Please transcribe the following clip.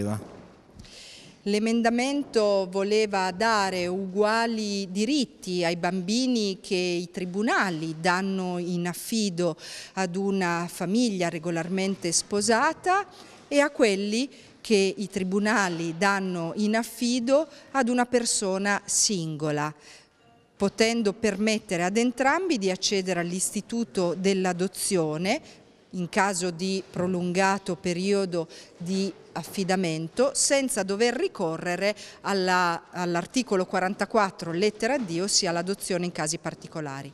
voleva? L'emendamento voleva dare uguali diritti ai bambini che i tribunali danno in affido ad una famiglia regolarmente sposata e a quelli che i tribunali danno in affido ad una persona singola potendo permettere ad entrambi di accedere all'istituto dell'adozione in caso di prolungato periodo di affidamento senza dover ricorrere all'articolo all 44 lettera D, ossia l'adozione in casi particolari.